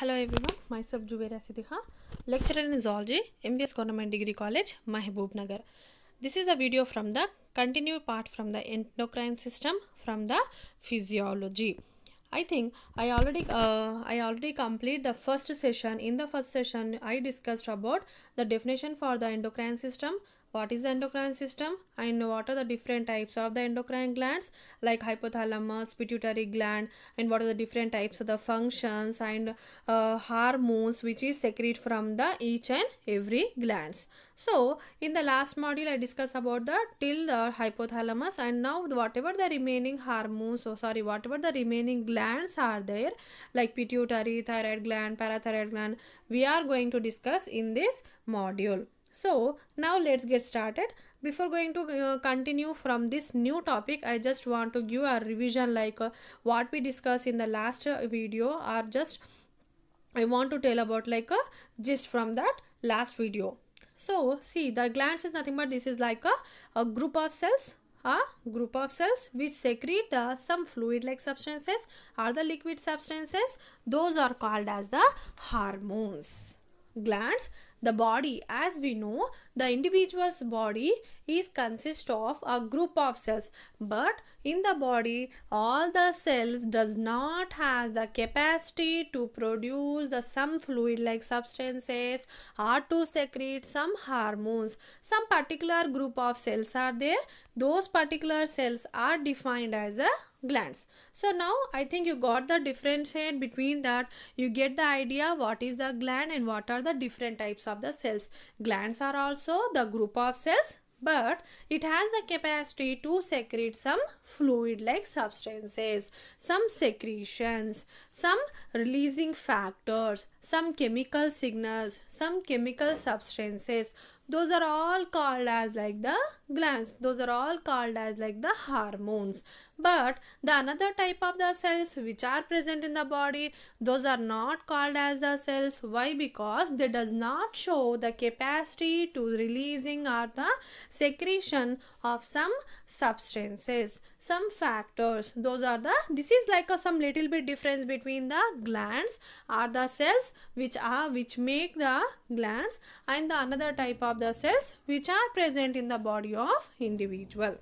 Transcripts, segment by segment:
Hello everyone माई सब जुबेर ऐसी दिखा lecturer in zoology M B S government degree college Mahabubnagar this is the video from the continue part from the endocrine system from the physiology I think I already I already complete the first session in the first session I discussed about the definition for the endocrine system What is the endocrine system? And what are the different types of the endocrine glands like hypothalamus, pituitary gland and what are the different types of the functions and uh, hormones which is secreted from the each and every glands. So, in the last module I discussed about the till the hypothalamus and now whatever the remaining hormones, so sorry, whatever the remaining glands are there like pituitary, thyroid gland, parathyroid gland, we are going to discuss in this module so now let's get started before going to uh, continue from this new topic i just want to give a revision like uh, what we discussed in the last uh, video or just i want to tell about like a uh, gist from that last video so see the glands is nothing but this is like a, a group of cells a group of cells which secrete the some fluid like substances or the liquid substances those are called as the hormones glands the body as we know the individual's body is consist of a group of cells but in the body all the cells does not has the capacity to produce the some fluid like substances or to secrete some hormones some particular group of cells are there those particular cells are defined as a glands so now i think you got the differentiate between that you get the idea what is the gland and what are the different types of the cells glands are also the group of cells but it has the capacity to secrete some fluid like substances, some secretions, some releasing factors, some chemical signals, some chemical substances. Those are all called as like the glands. Those are all called as like the hormones but the another type of the cells which are present in the body those are not called as the cells why because they does not show the capacity to releasing or the secretion of some substances some factors those are the this is like a some little bit difference between the glands are the cells which are which make the glands and the another type of the cells which are present in the body of individual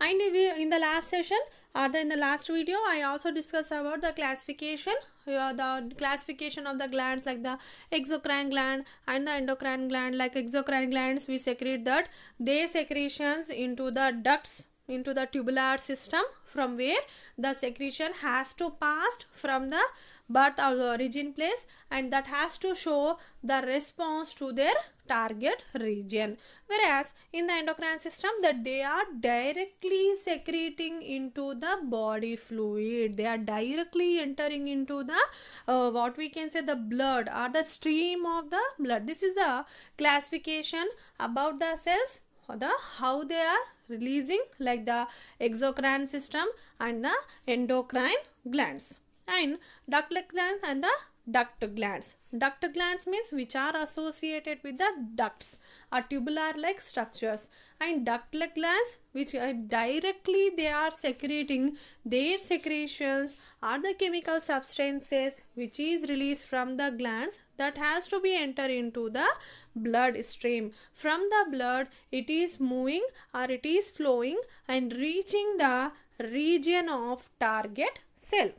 and in the last session or the in the last video i also discussed about the classification uh, the classification of the glands like the exocrine gland and the endocrine gland like exocrine glands we secrete that their secretions into the ducts into the tubular system from where the secretion has to pass from the birth or the origin place and that has to show the response to their target region whereas in the endocrine system that they are directly secreting into the body fluid they are directly entering into the uh, what we can say the blood or the stream of the blood this is the classification about the cells the how they are releasing like the exocrine system and the endocrine glands and ductal glands and the duct glands. Duct glands means which are associated with the ducts are tubular like structures and duct-like glands which directly they are secreting their secretions are the chemical substances which is released from the glands that has to be entered into the blood stream. From the blood it is moving or it is flowing and reaching the region of target cell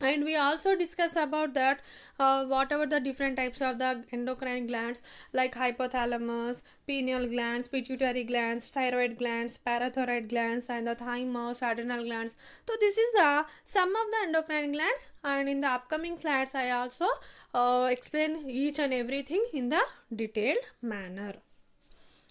and we also discuss about that uh, whatever the different types of the endocrine glands like hypothalamus pineal glands pituitary glands thyroid glands parathyroid glands and the thymus adrenal glands so this is the some of the endocrine glands and in the upcoming slides i also uh, explain each and everything in the detailed manner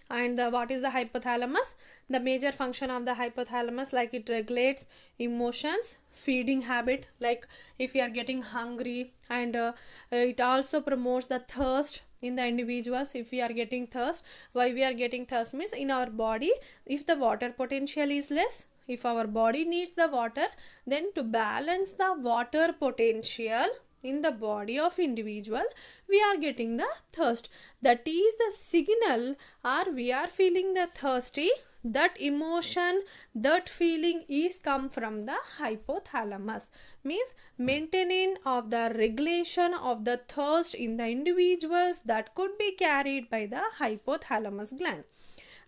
and the, what is the hypothalamus the major function of the hypothalamus like it regulates emotions feeding habit like if you are getting hungry and uh, it also promotes the thirst in the individuals if we are getting thirst why we are getting thirst means in our body if the water potential is less if our body needs the water then to balance the water potential in the body of individual we are getting the thirst that is the signal or we are feeling the thirsty that emotion that feeling is come from the hypothalamus means maintaining of the regulation of the thirst in the individuals that could be carried by the hypothalamus gland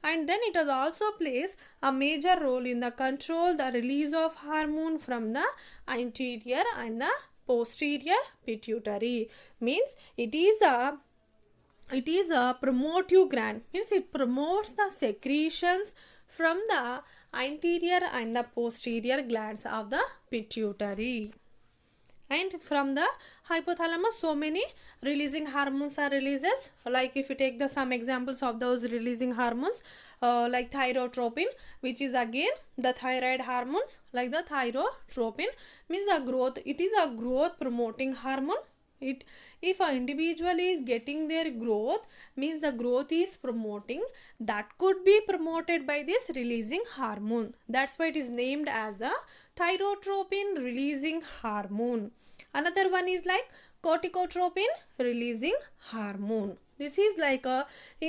and then it has also plays a major role in the control the release of hormone from the anterior and the posterior pituitary means it is a it is a promotive gland means it promotes the secretions from the anterior and the posterior glands of the pituitary and from the hypothalamus so many releasing hormones are releases like if you take the some examples of those releasing hormones uh, like thyrotropin which is again the thyroid hormones like the thyrotropin means the growth it is a growth promoting hormone it if an individual is getting their growth means the growth is promoting that could be promoted by this releasing hormone that's why it is named as a thyrotropin releasing hormone another one is like corticotropin releasing hormone this is like a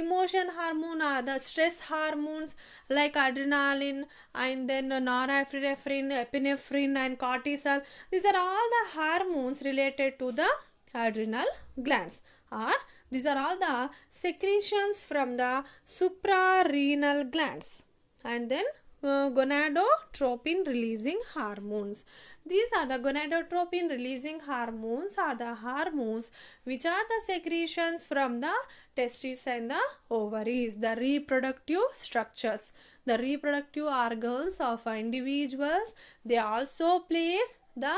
emotion hormone or uh, the stress hormones like adrenaline and then norepinephrine epinephrine and cortisol these are all the hormones related to the adrenal glands or these are all the secretions from the suprarenal glands and then uh, gonadotropin releasing hormones. These are the gonadotropin releasing hormones are the hormones which are the secretions from the testes and the ovaries, the reproductive structures. The reproductive organs of individuals, they also place the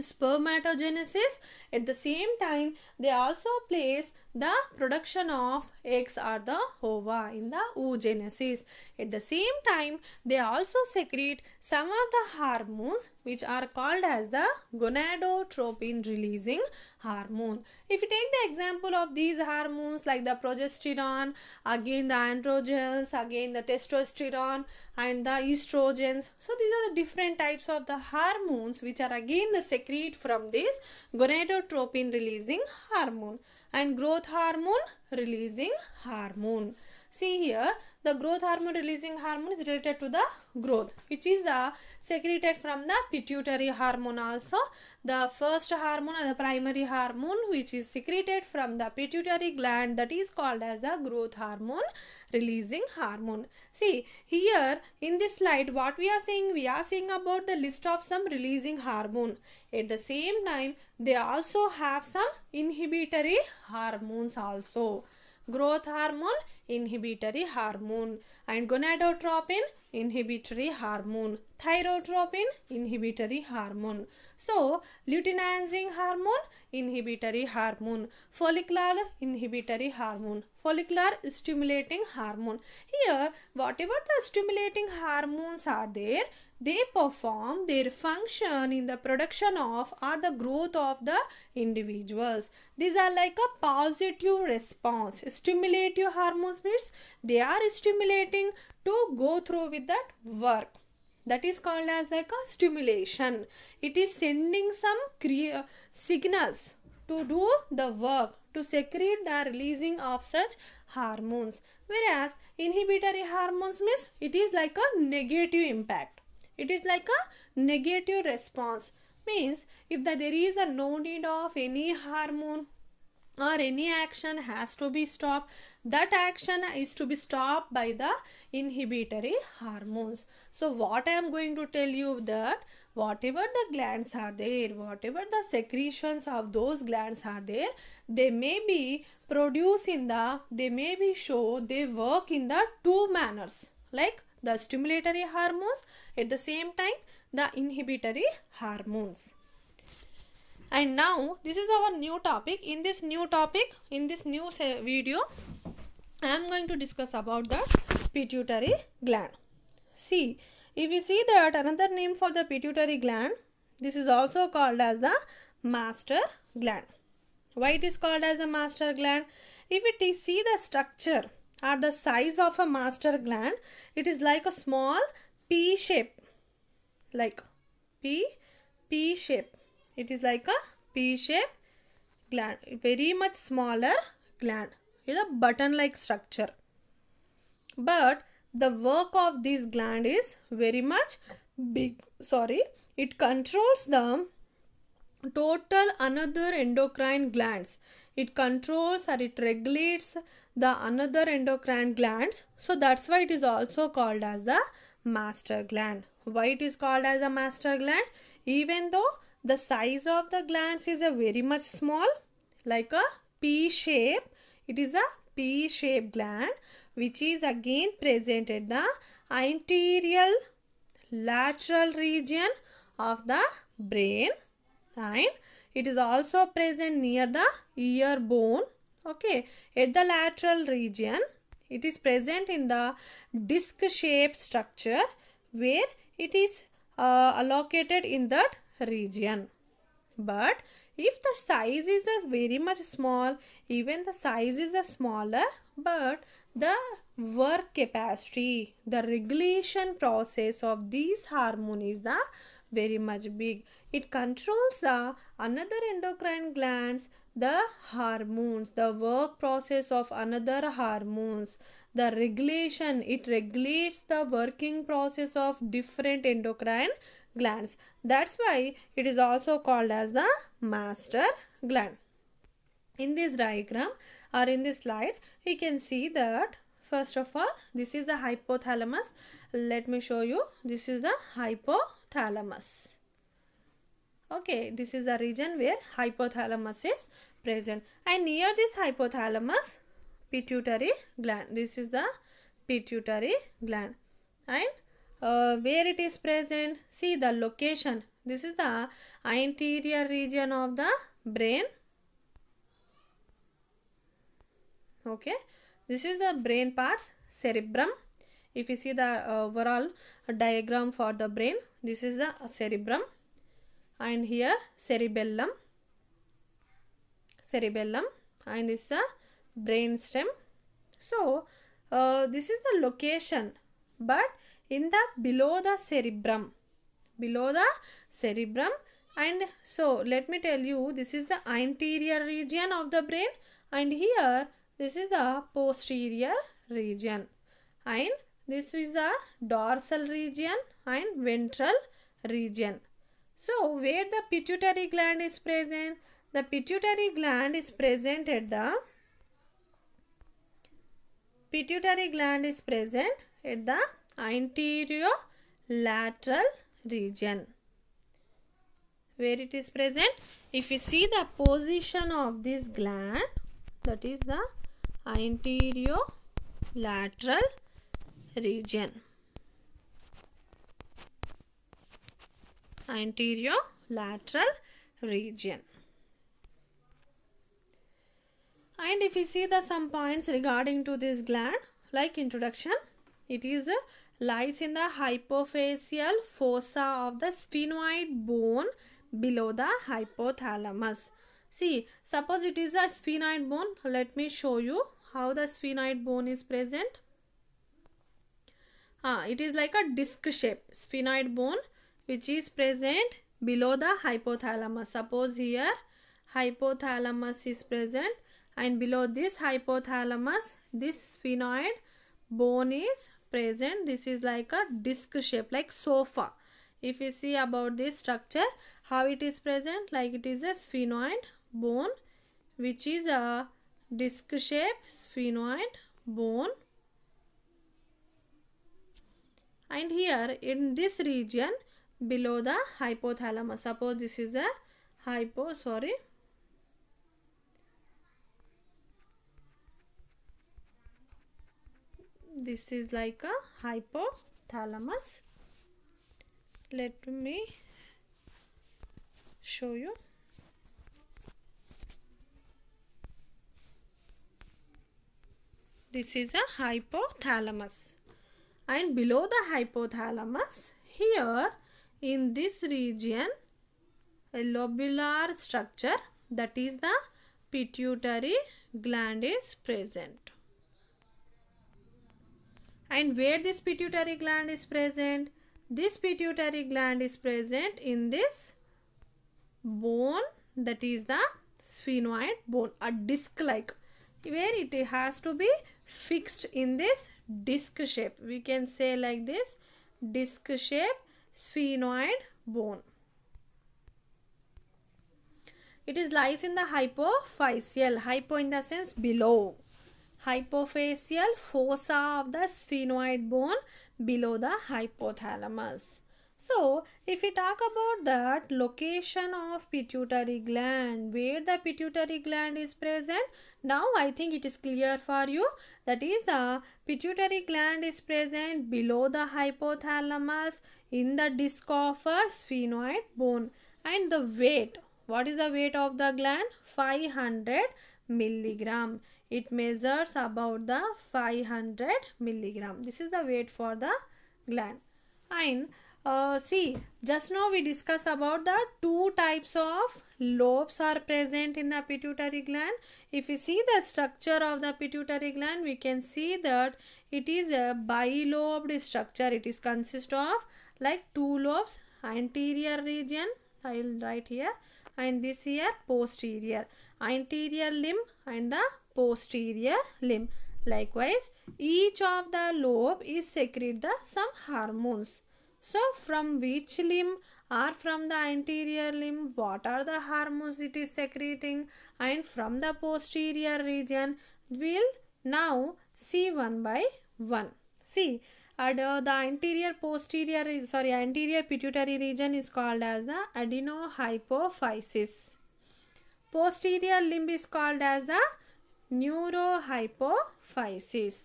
spermatogenesis at the same time they also place the production of eggs are the ova in the oogenesis. At the same time, they also secrete some of the hormones which are called as the gonadotropin releasing hormone. If you take the example of these hormones like the progesterone, again the androgens, again the testosterone and the estrogens. So these are the different types of the hormones which are again the secrete from this gonadotropin releasing hormone and growth hormone releasing hormone See here, the growth hormone releasing hormone is related to the growth, which is the secreted from the pituitary hormone also. The first hormone or the primary hormone which is secreted from the pituitary gland that is called as the growth hormone releasing hormone. See, here in this slide what we are seeing, we are seeing about the list of some releasing hormone. At the same time, they also have some inhibitory hormones also growth hormone inhibitory hormone and gonadotropin inhibitory hormone thyrotropin inhibitory hormone so luteinizing hormone inhibitory hormone follicular inhibitory hormone follicular stimulating hormone here whatever the stimulating hormones are there they perform their function in the production of or the growth of the individuals these are like a positive response stimulative hormones means they are stimulating to go through with that work that is called as like a stimulation it is sending some crea signals to do the work to secrete the releasing of such hormones whereas inhibitory hormones means it is like a negative impact it is like a negative response means if the, there is a no need of any hormone or any action has to be stopped that action is to be stopped by the inhibitory hormones so what i am going to tell you that whatever the glands are there whatever the secretions of those glands are there they may be produced in the they may be show they work in the two manners like the stimulatory hormones at the same time the inhibitory hormones and now this is our new topic in this new topic in this new video i am going to discuss about the pituitary gland see if you see that another name for the pituitary gland this is also called as the master gland why it is called as a master gland if you see the structure or the size of a master gland it is like a small p shape like p p shape it is like a P-shaped gland. Very much smaller gland. It is a button-like structure. But the work of this gland is very much big. Sorry. It controls the total another endocrine glands. It controls or it regulates the another endocrine glands. So that's why it is also called as the master gland. Why it is called as a master gland? Even though the size of the glands is a very much small like a P shape. It is a P shape gland which is again present at the anterior lateral region of the brain and it is also present near the ear bone okay at the lateral region it is present in the disc shape structure where it is uh, allocated in that region. But if the size is very much small, even the size is a smaller, but the work capacity, the regulation process of these hormones the uh, very much big. It controls the uh, another endocrine glands, the hormones, the work process of another hormones the regulation it regulates the working process of different endocrine glands that's why it is also called as the master gland in this diagram or in this slide you can see that first of all this is the hypothalamus let me show you this is the hypothalamus okay this is the region where hypothalamus is present and near this hypothalamus pituitary gland. This is the pituitary gland. And uh, where it is present? See the location. This is the anterior region of the brain. Okay. This is the brain parts, cerebrum. If you see the uh, overall diagram for the brain, this is the cerebrum. And here cerebellum. Cerebellum and this the brainstem. So, uh, this is the location but in the below the cerebrum, below the cerebrum and so let me tell you this is the anterior region of the brain and here this is the posterior region and this is the dorsal region and ventral region. So where the pituitary gland is present? The pituitary gland is present at the pituitary gland is present at the anterior lateral region where it is present if you see the position of this gland that is the anterior lateral region anterior lateral region And if you see the some points regarding to this gland, like introduction, it is uh, lies in the hypophyseal fossa of the sphenoid bone below the hypothalamus. See, suppose it is a sphenoid bone. Let me show you how the sphenoid bone is present. Ah, it is like a disc shape sphenoid bone which is present below the hypothalamus. Suppose here hypothalamus is present and below this hypothalamus this sphenoid bone is present this is like a disc shape like sofa if you see about this structure how it is present like it is a sphenoid bone which is a disc shape sphenoid bone and here in this region below the hypothalamus suppose this is the hypo sorry this is like a hypothalamus let me show you this is a hypothalamus and below the hypothalamus here in this region a lobular structure that is the pituitary gland is present and where this pituitary gland is present? This pituitary gland is present in this bone that is the sphenoid bone, a disc-like where it has to be fixed in this disc shape. We can say like this disc shape sphenoid bone. It is lies in the hypophyseal, hypo in the sense below hypophyseal fossa of the sphenoid bone below the hypothalamus. So, if we talk about that location of pituitary gland, where the pituitary gland is present, now I think it is clear for you. That is the pituitary gland is present below the hypothalamus in the disc of a sphenoid bone. And the weight, what is the weight of the gland? 500 milligram it measures about the 500 milligram this is the weight for the gland and uh, see just now we discuss about the two types of lobes are present in the pituitary gland if we see the structure of the pituitary gland we can see that it is a bilobed structure it is consist of like two lobes anterior region i will write here and this here posterior anterior limb and the posterior limb. Likewise, each of the lobe is secrete the some hormones. So, from which limb or from the anterior limb, what are the hormones it is secreting and from the posterior region, we'll now see one by one. See, and, uh, the anterior posterior, sorry, anterior pituitary region is called as the adenohypophysis. Posterior limb is called as the neurohypophysis.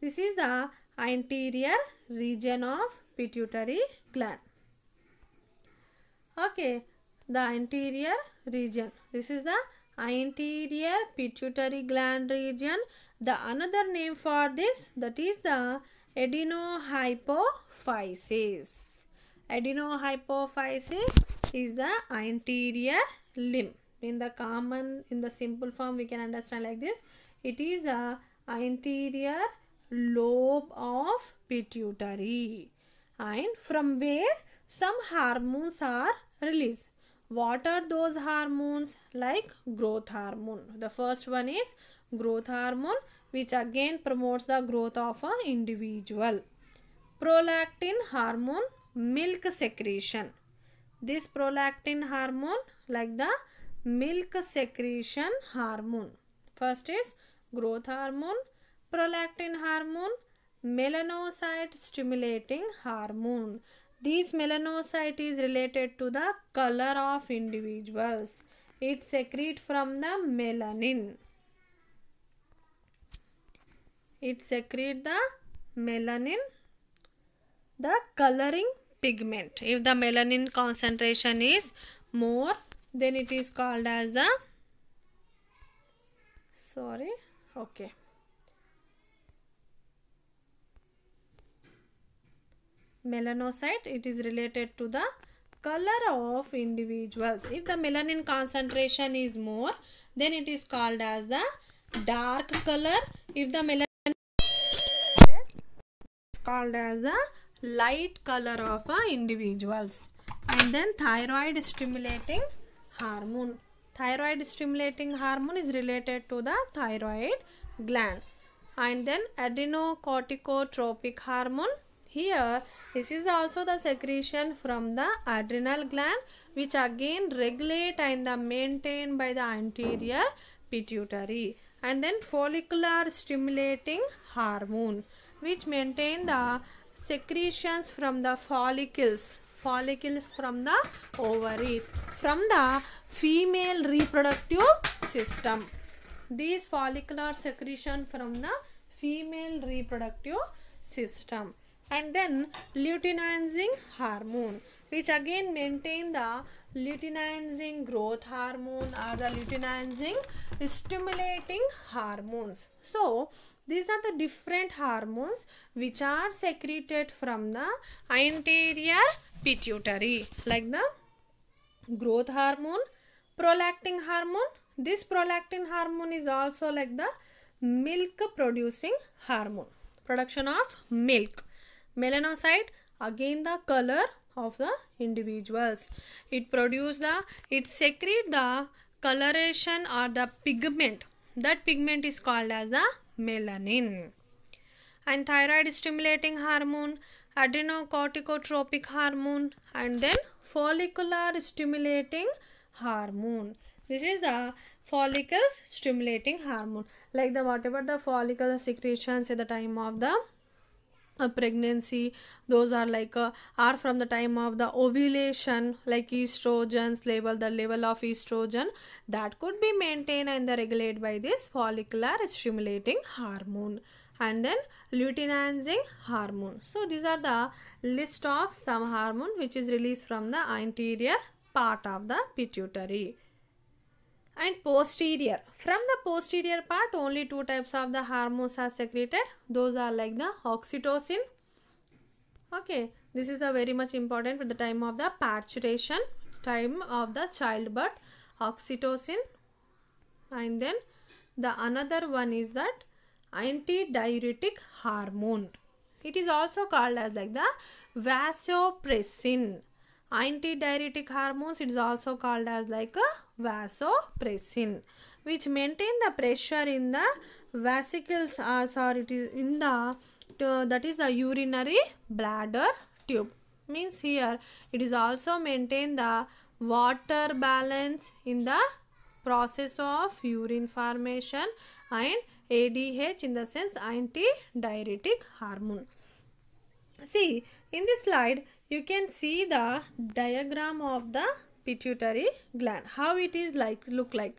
This is the anterior region of pituitary gland. Okay, the anterior region. This is the anterior pituitary gland region. The another name for this that is the adenohypophysis. Adenohypophysis is the anterior limb in the common in the simple form we can understand like this it is a anterior lobe of pituitary and from where some hormones are released what are those hormones like growth hormone the first one is growth hormone which again promotes the growth of an individual prolactin hormone milk secretion this prolactin hormone like the milk secretion hormone. First is growth hormone, prolactin hormone, melanocyte stimulating hormone. These melanocyte is related to the color of individuals. It secrete from the melanin. It secrete the melanin, the coloring pigment. If the melanin concentration is more then it is called as the sorry okay melanocyte it is related to the color of individuals if the melanin concentration is more then it is called as the dark color if the melanin is called as the light color of individuals and then thyroid stimulating hormone. Thyroid stimulating hormone is related to the thyroid gland. And then adrenocorticotropic hormone. Here, this is also the secretion from the adrenal gland which again regulate and the maintained by the anterior pituitary. And then follicular stimulating hormone which maintain the secretions from the follicles follicles from the ovaries from the female reproductive system. These follicular secretion from the female reproductive system and then luteinizing hormone which again maintain the luteinizing growth hormone or the luteinizing stimulating hormones. So, these are the different hormones which are secreted from the anterior pituitary like the growth hormone prolactin hormone this prolactin hormone is also like the milk producing hormone production of milk melanocyte again the color of the individuals it produce the it secrete the coloration or the pigment that pigment is called as the melanin and thyroid stimulating hormone adrenocorticotropic hormone and then follicular stimulating hormone. This is the follicles stimulating hormone like the whatever the follicle secretions at the time of the uh, pregnancy those are like uh, are from the time of the ovulation like estrogens level the level of estrogen that could be maintained and regulated by this follicular stimulating hormone and then luteinizing hormone. So these are the list of some hormone which is released from the anterior part of the pituitary and posterior. From the posterior part only two types of the hormones are secreted. Those are like the oxytocin. Okay, this is a very much important for the time of the parturition, time of the childbirth, oxytocin and then the another one is that antidiuretic hormone. It is also called as like the vasopressin. Antidiuretic hormones it is also called as like a vasopressin which maintain the pressure in the vesicles or uh, sorry it is in the that is the urinary bladder tube means here it is also maintain the water balance in the process of urine formation and ADH in the sense antidiuretic diuretic hormone. See in this slide you can see the diagram of the pituitary gland how it is like look like.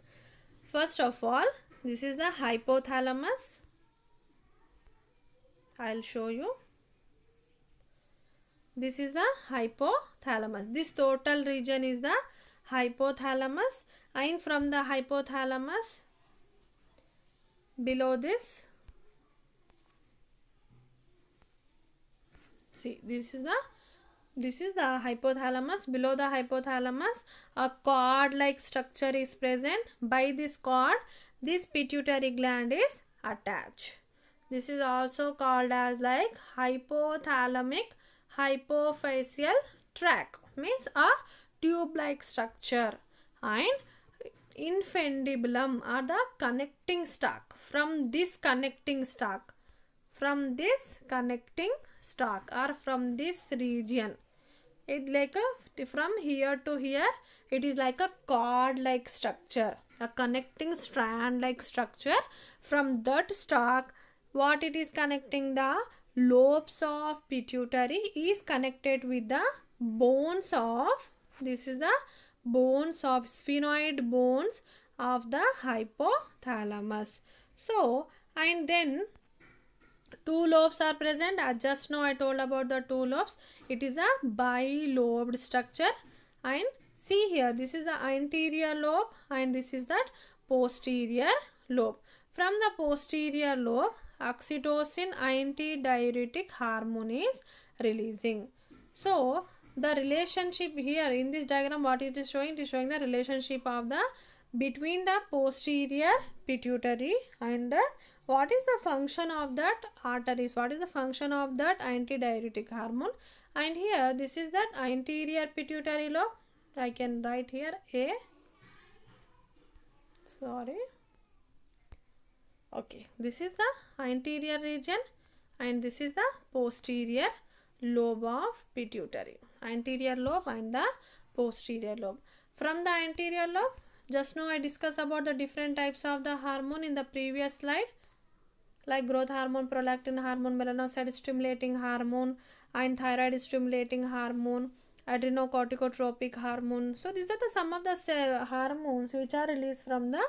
First of all this is the hypothalamus. I'll show you. This is the hypothalamus. This total region is the hypothalamus and from the hypothalamus below this see this is the this is the hypothalamus below the hypothalamus a cord like structure is present by this cord this pituitary gland is attached this is also called as like hypothalamic hypophysial tract means a tube like structure and infundibulum are the connecting stock. From this connecting stock, from this connecting stock or from this region. It like a from here to here, it is like a cord like structure, a connecting strand like structure. From that stock, what it is connecting the lobes of pituitary is connected with the bones of this is the bones of sphenoid bones of the hypothalamus. So, and then two lobes are present I just now I told about the two lobes. It is a bilobed structure and see here this is the anterior lobe and this is that posterior lobe. From the posterior lobe oxytocin antidiuretic hormone is releasing. So, the relationship here in this diagram what it is showing it is showing the relationship of the between the posterior pituitary and the what is the function of that arteries what is the function of that antidiuretic hormone and here this is that anterior pituitary lobe I can write here a sorry okay this is the anterior region and this is the posterior lobe of pituitary anterior lobe and the posterior lobe. From the anterior lobe, just now I discussed about the different types of the hormone in the previous slide like growth hormone, prolactin hormone, melanocyte stimulating hormone and thyroid stimulating hormone, adrenocorticotropic hormone. So these are the some of the hormones which are released from the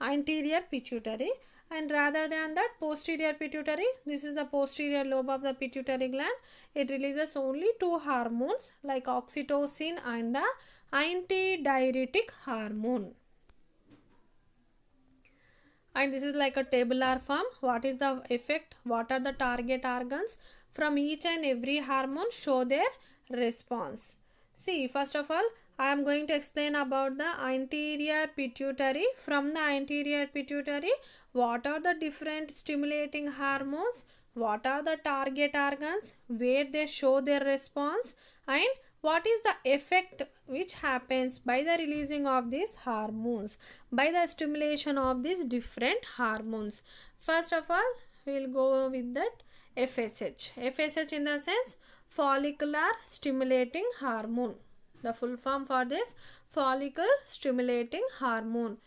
anterior pituitary and rather than that posterior pituitary this is the posterior lobe of the pituitary gland it releases only two hormones like oxytocin and the antidiuretic hormone and this is like a tabular form what is the effect what are the target organs from each and every hormone show their response see first of all I am going to explain about the anterior pituitary. From the anterior pituitary, what are the different stimulating hormones, what are the target organs, where they show their response and what is the effect which happens by the releasing of these hormones, by the stimulation of these different hormones. First of all, we will go with that FSH. FSH in the sense follicular stimulating hormone. The full form for this follicle stimulating hormone.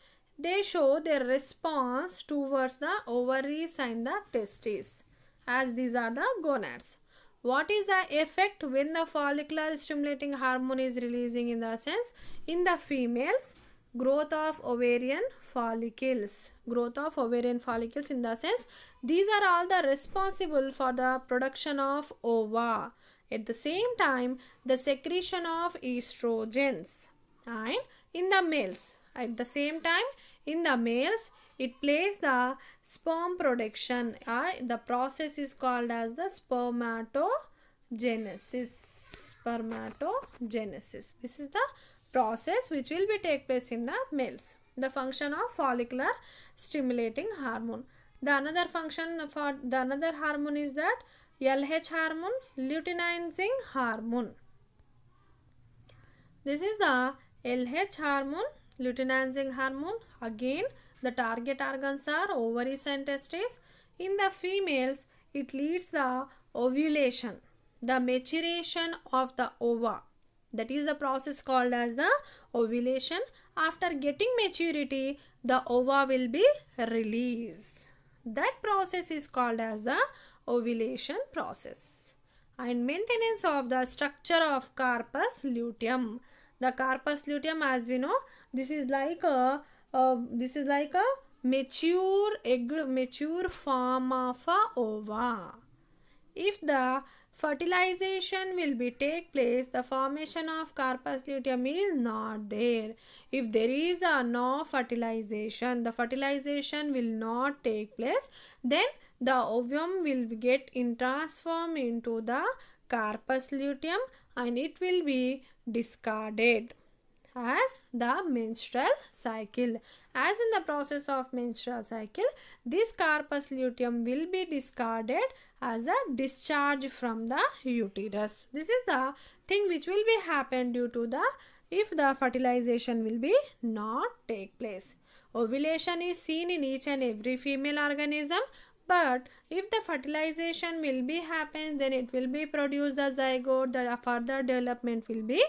They show their response towards the ovaries and the testes as these are the gonads. What is the effect when the follicular stimulating hormone is releasing in the sense? In the females, growth of ovarian follicles. Growth of ovarian follicles in the sense, these are all the responsible for the production of ova. At the same time, the secretion of estrogens and in the males. At the same time, in the males, it plays the sperm production. Uh, the process is called as the spermatogenesis. Spermatogenesis. This is the process which will be take place in the males. The function of follicular stimulating hormone. The another function for the another hormone is that LH hormone, luteinizing hormone. This is the LH hormone, luteinizing hormone Again, the target organs are ovaries and testes. In the females, it leads the ovulation, the maturation of the ova. That is the process called as the ovulation. After getting maturity, the ova will be released. That process is called as the ovulation process. And maintenance of the structure of carpus luteum. The carpus luteum as we know, this is like a this is like a mature egg mature form of a ova if the fertilization will be take place the formation of carpus luteum is not there if there is a no fertilization the fertilization will not take place then the ovum will get in transform into the carpus luteum and it will be discarded as the menstrual cycle. As in the process of menstrual cycle, this corpus luteum will be discarded as a discharge from the uterus. This is the thing which will be happen due to the if the fertilization will be not take place. Ovulation is seen in each and every female organism but if the fertilization will be happen, then it will be produced the zygote the further development will be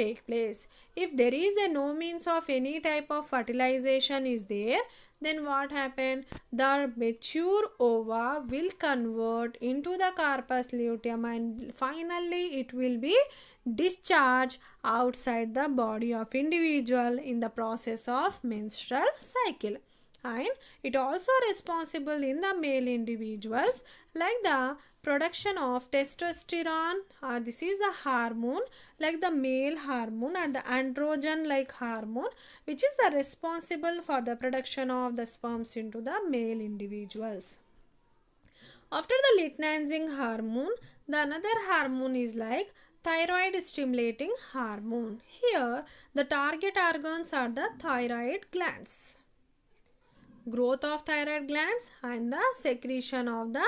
take place. If there is a no means of any type of fertilization is there, then what happened? The mature ova will convert into the carpus luteum and finally it will be discharged outside the body of individual in the process of menstrual cycle and it also responsible in the male individuals like the production of testosterone or this is the hormone like the male hormone and the androgen like hormone which is the responsible for the production of the sperms into the male individuals. After the luteinizing hormone the another hormone is like thyroid stimulating hormone. Here the target organs are the thyroid glands growth of thyroid glands and the secretion of the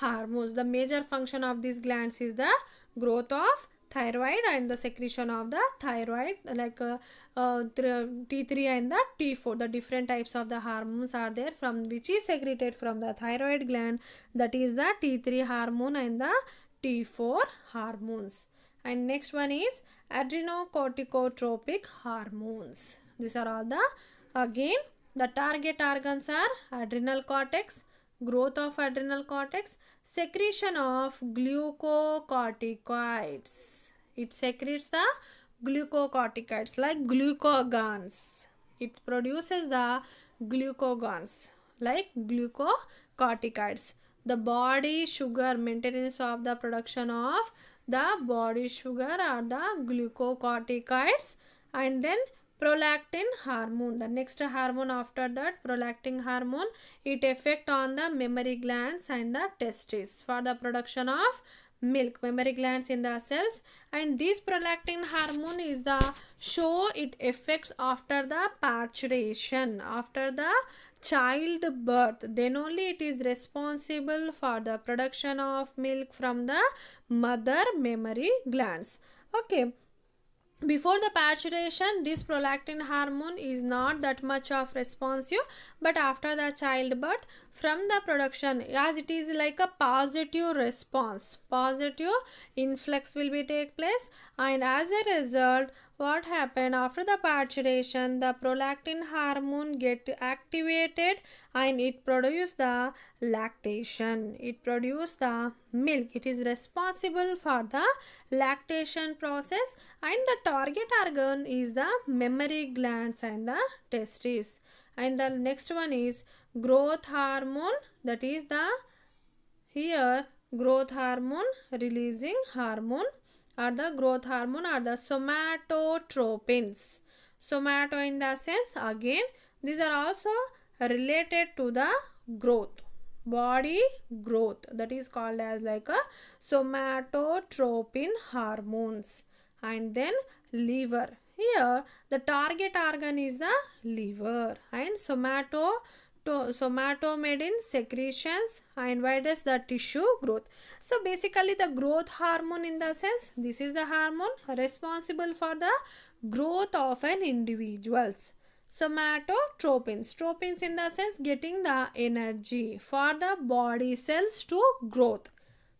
hormones. The major function of these glands is the growth of thyroid and the secretion of the thyroid like uh, uh, T3 and the T4 the different types of the hormones are there from which is secreted from the thyroid gland that is the T3 hormone and the T4 hormones and next one is adrenocorticotropic hormones these are all the again the target organs are adrenal cortex, growth of adrenal cortex, secretion of glucocorticoids. It secretes the glucocorticoids like glucogons. It produces the glucogons like glucocorticoids. The body sugar, maintenance of the production of the body sugar are the glucocorticoids and then prolactin hormone the next hormone after that prolactin hormone it effect on the memory glands and the testes for the production of milk memory glands in the cells and this prolactin hormone is the show it affects after the parturation after the childbirth then only it is responsible for the production of milk from the mother memory glands okay before the parturition this prolactin hormone is not that much of responsive but after the childbirth from the production as it is like a positive response positive influx will be take place and as a result what happened after the parturition the prolactin hormone get activated and it produce the lactation it produce the milk it is responsible for the lactation process and the target organ is the mammary glands and the testes and the next one is growth hormone that is the here growth hormone releasing hormone or the growth hormone are the somatotropins. Somato in the sense again these are also related to the growth body growth that is called as like a somatotropin hormones and then liver here the target organ is the liver and somato somatomedin secretions and the tissue growth so basically the growth hormone in the sense this is the hormone responsible for the growth of an individuals somatotropins tropins in the sense getting the energy for the body cells to growth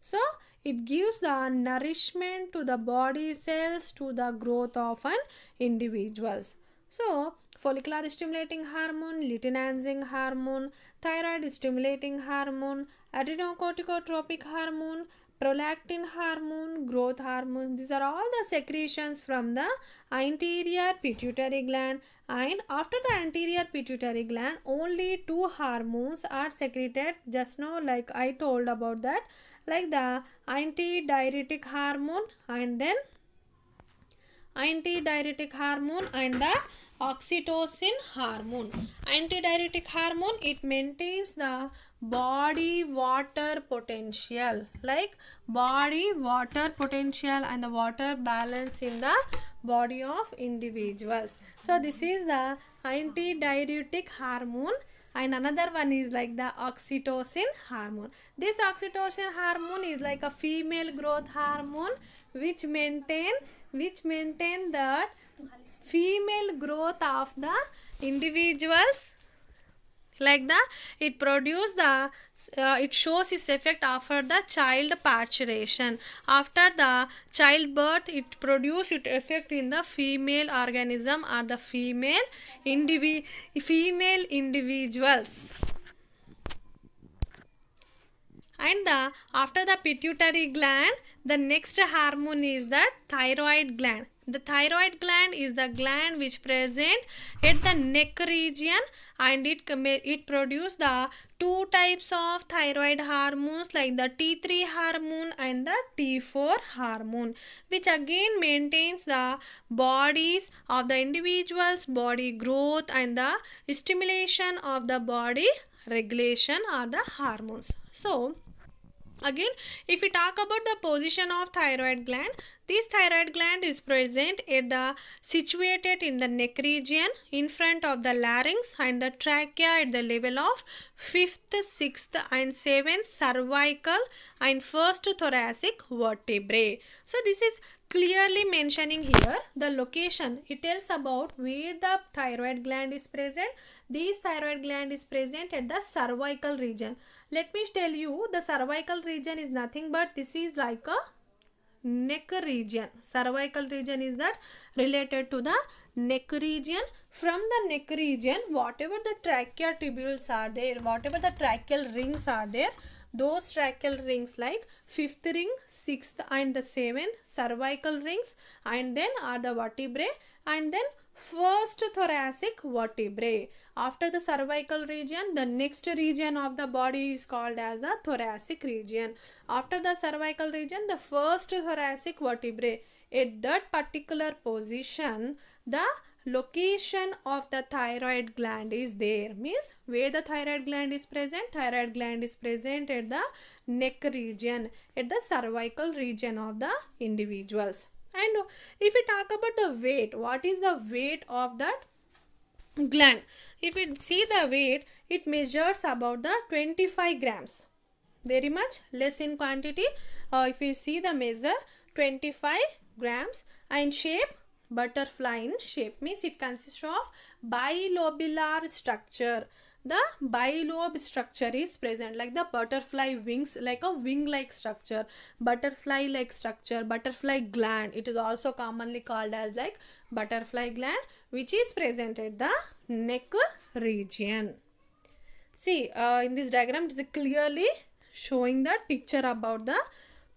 so it gives the nourishment to the body cells to the growth of an individuals so follicular stimulating hormone, luteinizing hormone, thyroid stimulating hormone, adrenocorticotropic hormone, prolactin hormone, growth hormone. These are all the secretions from the anterior pituitary gland. And after the anterior pituitary gland, only two hormones are secreted. Just now, like I told about that, like the antidiuretic hormone and then antidiuretic hormone and the oxytocin hormone antidiuretic hormone it maintains the body water potential like body water potential and the water balance in the body of individuals so this is the antidiuretic hormone and another one is like the oxytocin hormone this oxytocin hormone is like a female growth hormone which maintain which maintain that female growth of the individuals like the it produce the uh, it shows its effect after the child parturation after the childbirth it produce its effect in the female organism or the female indivi female individuals and the after the pituitary gland the next hormone is the thyroid gland the thyroid gland is the gland which present at the neck region and it, it produce the two types of thyroid hormones like the T3 hormone and the T4 hormone which again maintains the bodies of the individual's body growth and the stimulation of the body regulation are the hormones. So, again if we talk about the position of thyroid gland this thyroid gland is present at the situated in the neck region in front of the larynx and the trachea at the level of 5th, 6th and 7th cervical and 1st thoracic vertebrae. So this is clearly mentioning here the location. It tells about where the thyroid gland is present. This thyroid gland is present at the cervical region. Let me tell you the cervical region is nothing but this is like a neck region cervical region is that related to the neck region from the neck region whatever the tracheal tubules are there whatever the tracheal rings are there those tracheal rings like fifth ring sixth and the seventh cervical rings and then are the vertebrae and then first thoracic vertebrae. After the cervical region, the next region of the body is called as the thoracic region. After the cervical region, the first thoracic vertebrae. At that particular position, the location of the thyroid gland is there means where the thyroid gland is present thyroid gland is present at the neck region at the cervical region of the individuals and if we talk about the weight what is the weight of that gland if we see the weight it measures about the 25 grams very much less in quantity uh, if you see the measure 25 grams and shape butterfly in shape means it consists of bilobular structure the bilobe structure is present like the butterfly wings like a wing like structure butterfly like structure butterfly gland it is also commonly called as like butterfly gland which is present at the neck region see uh, in this diagram it is clearly showing the picture about the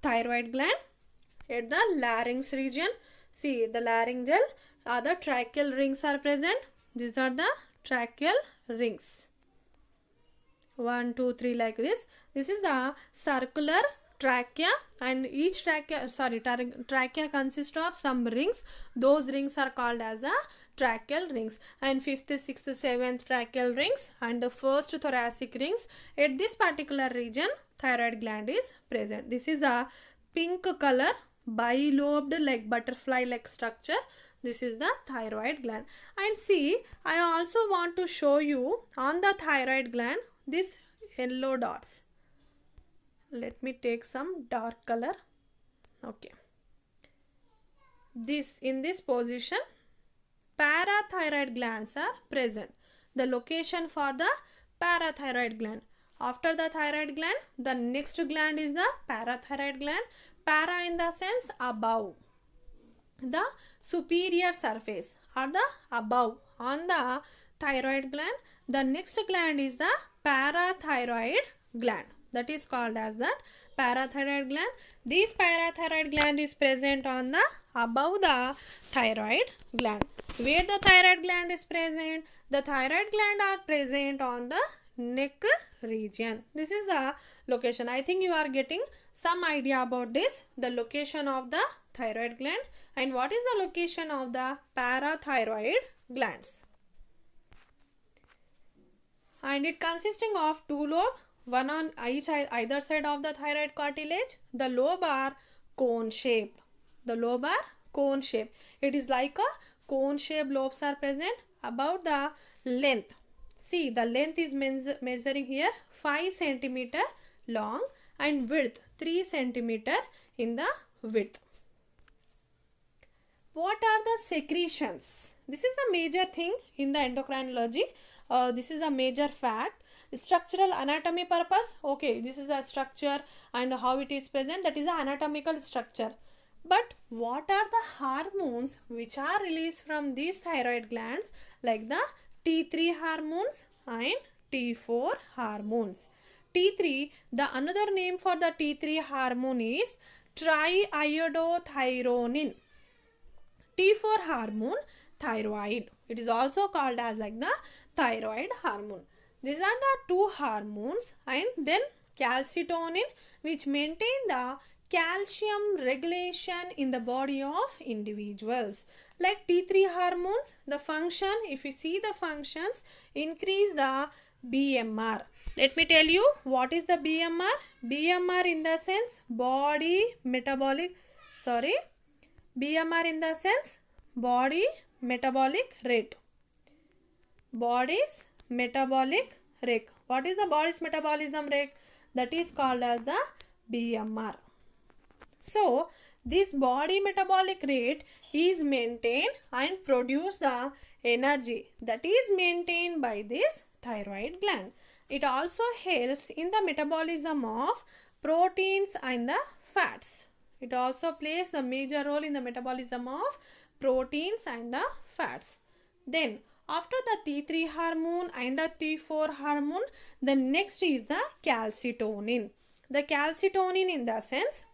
thyroid gland at the larynx region see the laryngeal other uh, tracheal rings are present these are the tracheal rings 1 2 3 like this this is the circular trachea and each trachea sorry trachea consists of some rings those rings are called as the tracheal rings and fifth sixth seventh tracheal rings and the first thoracic rings at this particular region thyroid gland is present this is a pink color bilobed like butterfly like structure this is the thyroid gland and see i also want to show you on the thyroid gland these yellow dots let me take some dark color okay this in this position parathyroid glands are present the location for the parathyroid gland after the thyroid gland the next gland is the parathyroid gland para in the sense above the superior surface or the above on the thyroid gland the next gland is the parathyroid gland that is called as that parathyroid gland. This parathyroid gland is present on the above the thyroid gland. Where the thyroid gland is present? The thyroid gland are present on the neck region. This is the location. I think you are getting some idea about this. The location of the thyroid gland and what is the location of the parathyroid glands and it consisting of two lobes, one on each either side of the thyroid cartilage. The lobe are cone shaped. The lobe are cone shape. It is like a cone shaped lobes are present about the length. See the length is measuring here 5 centimeter long and width 3 centimeter in the width. What are the secretions? This is the major thing in the endocrinology. Uh, this is a major fact structural anatomy purpose okay this is a structure and how it is present that is the anatomical structure but what are the hormones which are released from these thyroid glands like the T3 hormones and T4 hormones. T3, the another name for the T3 hormone is triiodothyronine. T4 hormone, thyroid. It is also called as like the thyroid hormone. These are the two hormones and then calcitonin which maintain the calcium regulation in the body of individuals. Like T3 hormones, the function, if you see the functions, increase the BMR. Let me tell you what is the BMR? BMR in the sense body metabolic, sorry, BMR in the sense body metabolic rate body's metabolic rate. What is the body's metabolism rate? That is called as the BMR. So, this body metabolic rate is maintained and produce the energy that is maintained by this thyroid gland. It also helps in the metabolism of proteins and the fats. It also plays the major role in the metabolism of proteins and the fats. Then after the T3 hormone and the T4 hormone, the next is the calcitonin. The calcitonin in the sense,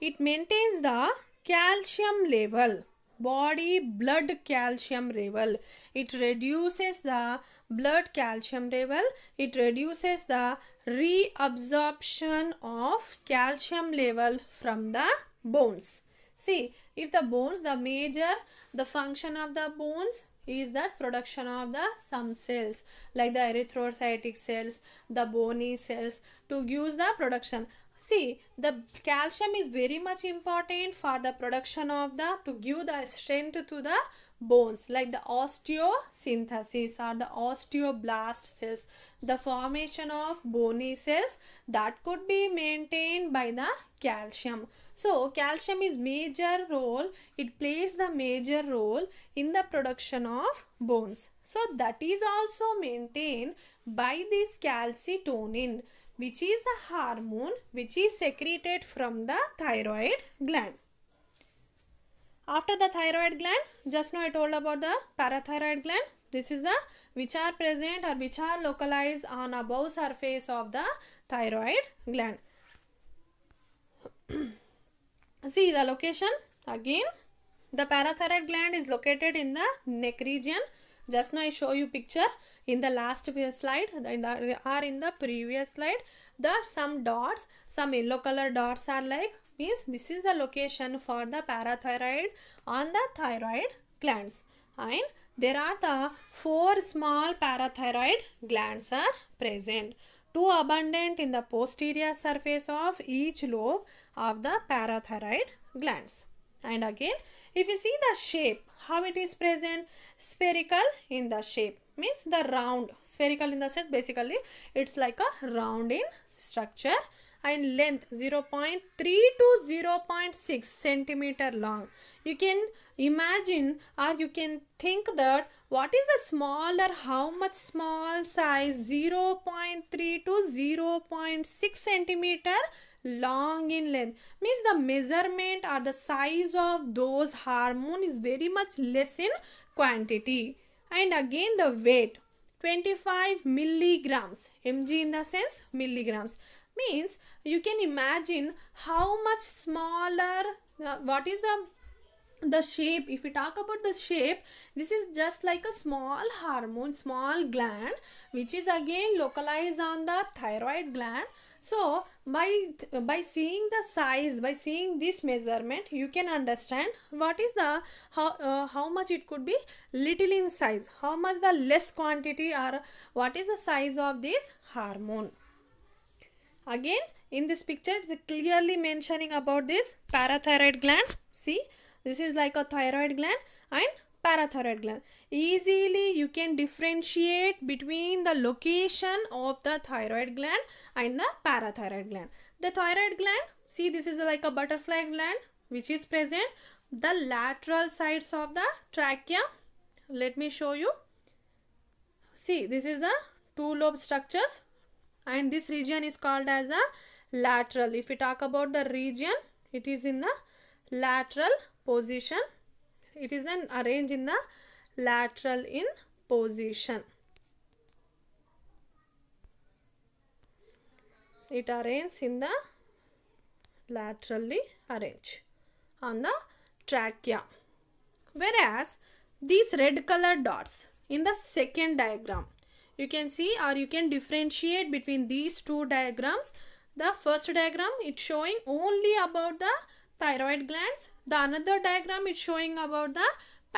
it maintains the calcium level body blood calcium level it reduces the blood calcium level it reduces the reabsorption of calcium level from the bones see if the bones the major the function of the bones is that production of the some cells like the erythrocytic cells, the bony cells to use the production. See, the calcium is very much important for the production of the, to give the strength to the bones like the osteosynthesis or the osteoblast cells. The formation of bony cells that could be maintained by the calcium. So calcium is major role, it plays the major role in the production of bones. So that is also maintained by this calcitonin which is the hormone which is secreted from the thyroid gland. After the thyroid gland, just now I told about the parathyroid gland. This is the which are present or which are localized on above surface of the thyroid gland. See the location again. The parathyroid gland is located in the neck region. Just now I show you picture in the last slide or in the previous slide. The some dots, some yellow color dots are like means this is the location for the parathyroid on the thyroid glands and there are the four small parathyroid glands are present two abundant in the posterior surface of each lobe of the parathyroid glands and again if you see the shape how it is present spherical in the shape means the round spherical in the sense basically it's like a round in structure and length 0.3 to 0.6 centimeter long. You can imagine or you can think that what is the smaller how much small size 0.3 to 0.6 centimeter long in length means the measurement or the size of those hormone is very much less in quantity and again the weight 25 milligrams mg in the sense milligrams means you can imagine how much smaller uh, what is the the shape if we talk about the shape this is just like a small hormone small gland which is again localized on the thyroid gland so by by seeing the size by seeing this measurement you can understand what is the how uh, how much it could be little in size how much the less quantity or what is the size of this hormone Again, in this picture, it's clearly mentioning about this parathyroid gland. See, this is like a thyroid gland and parathyroid gland. Easily you can differentiate between the location of the thyroid gland and the parathyroid gland. The thyroid gland, see this is like a butterfly gland which is present. The lateral sides of the trachea, let me show you. See this is the two lobe structures and this region is called as a lateral. If we talk about the region, it is in the lateral position. It is then arranged in the lateral in position. It arranges in the laterally arrange on the trachea. Whereas these red color dots in the second diagram you can see or you can differentiate between these two diagrams the first diagram it's showing only about the thyroid glands the another diagram is showing about the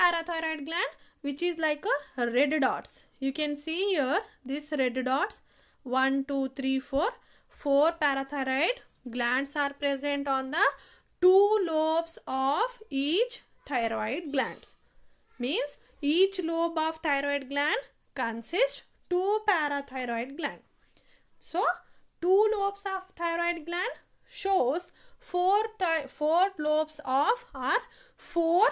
parathyroid gland which is like a red dots you can see here this red dots 1 2 3 4 four parathyroid glands are present on the two lobes of each thyroid glands means each lobe of thyroid gland consists Two parathyroid gland. So, two lobes of thyroid gland shows four, four lobes of our four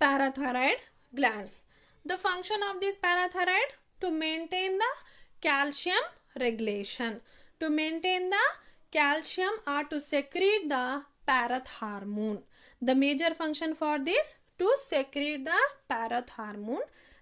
parathyroid glands. The function of this parathyroid to maintain the calcium regulation. To maintain the calcium or to secrete the parathormone. The major function for this to secrete the parathormone.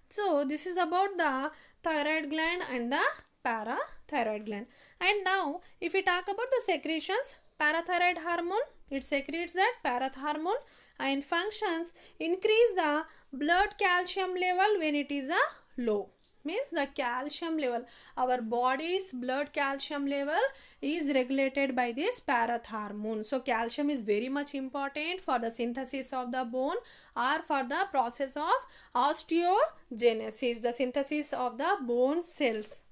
So this is about the thyroid gland and the parathyroid gland. And now if we talk about the secretions, parathyroid hormone, it secretes that parathyroid hormone and functions increase the blood calcium level when it is a uh, low means the calcium level our body's blood calcium level is regulated by this parathormone. so calcium is very much important for the synthesis of the bone or for the process of osteogenesis the synthesis of the bone cells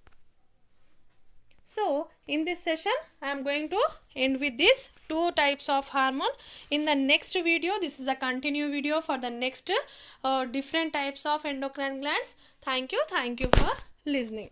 so, in this session, I am going to end with these two types of hormone. In the next video, this is a continue video for the next uh, different types of endocrine glands. Thank you. Thank you for listening.